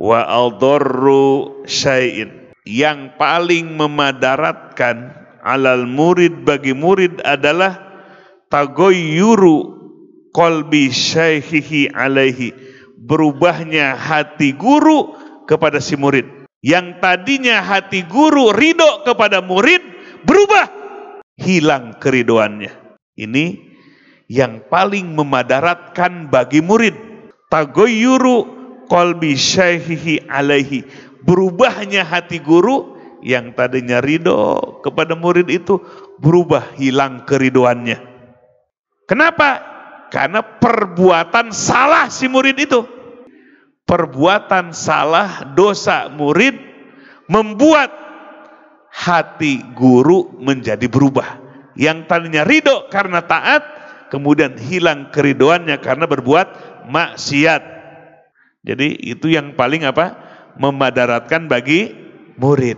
wa adharru syai'in yang paling memadaratkan alal murid bagi murid adalah tagoyuru kolbi syaihihi alaihi berubahnya hati guru kepada si murid yang tadinya hati guru ridho kepada murid berubah hilang keridoannya ini yang paling memadaratkan bagi murid tagoyuru kolbi syaihihi alaihi. Berubahnya hati guru yang tadinya ridho kepada murid itu berubah hilang keriduannya. Kenapa? Karena perbuatan salah si murid itu. Perbuatan salah dosa murid membuat hati guru menjadi berubah. Yang tadinya ridho karena taat, kemudian hilang keridoannya karena berbuat maksiat. Jadi itu yang paling apa? Memadaratkan bagi murid.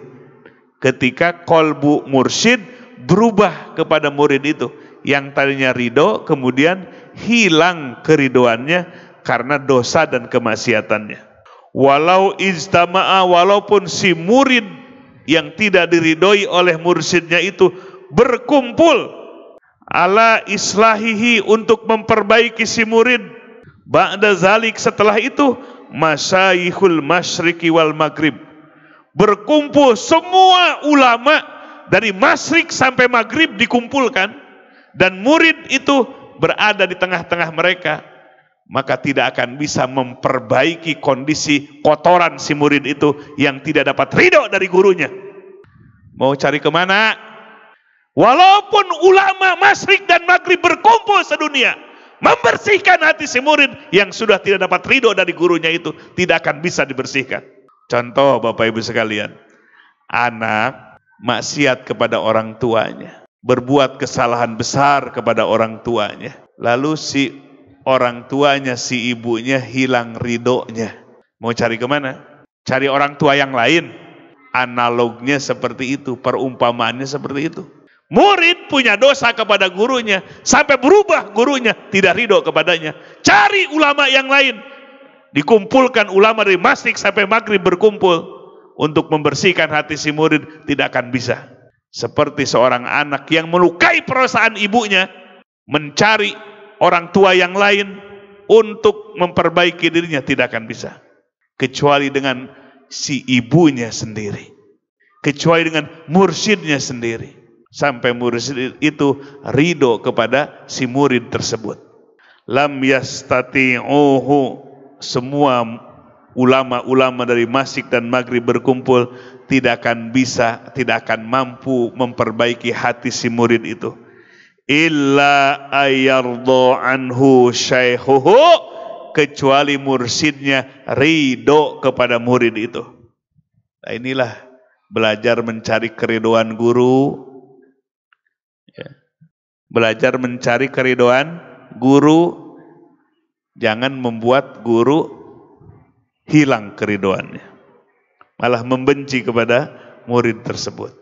Ketika kolbu mursyid berubah kepada murid itu. Yang tadinya ridho kemudian hilang keridoannya karena dosa dan kemaksiatannya. Walau ijtama'a walaupun si murid yang tidak diridhoi oleh mursyidnya itu berkumpul ala islahihi untuk memperbaiki si murid Ba'da zalik setelah itu masyayihul masyriki wal maghrib. Berkumpul semua ulama dari masyrik sampai maghrib dikumpulkan dan murid itu berada di tengah-tengah mereka maka tidak akan bisa memperbaiki kondisi kotoran si murid itu yang tidak dapat ridho dari gurunya mau cari kemana walaupun ulama masyrik dan maghrib berkumpul sedunia membersihkan hati si murid yang sudah tidak dapat ridho dari gurunya itu tidak akan bisa dibersihkan. Contoh Bapak Ibu sekalian, anak maksiat kepada orang tuanya, berbuat kesalahan besar kepada orang tuanya. Lalu si orang tuanya, si ibunya hilang ridhonya. Mau cari kemana? Cari orang tua yang lain. Analognya seperti itu, perumpamaannya seperti itu. Murid punya dosa kepada gurunya sampai berubah gurunya tidak ridho kepadanya. Cari ulama yang lain. Dikumpulkan ulama dari masjid sampai maghrib berkumpul untuk membersihkan hati si murid tidak akan bisa. Seperti seorang anak yang melukai perasaan ibunya mencari orang tua yang lain untuk memperbaiki dirinya tidak akan bisa kecuali dengan si ibunya sendiri kecuali dengan mursidnya sendiri sampai murid itu ridho kepada si murid tersebut. Lam yastati'uhu semua ulama-ulama dari Masjid dan Maghrib berkumpul tidak akan bisa, tidak akan mampu memperbaiki hati si murid itu. Illa ayardo anhu syaihuhu kecuali mursidnya ridho kepada murid itu. Nah inilah belajar mencari keriduan guru, Ya. Belajar mencari keridoan guru, jangan membuat guru hilang keridoannya. Malah membenci kepada murid tersebut.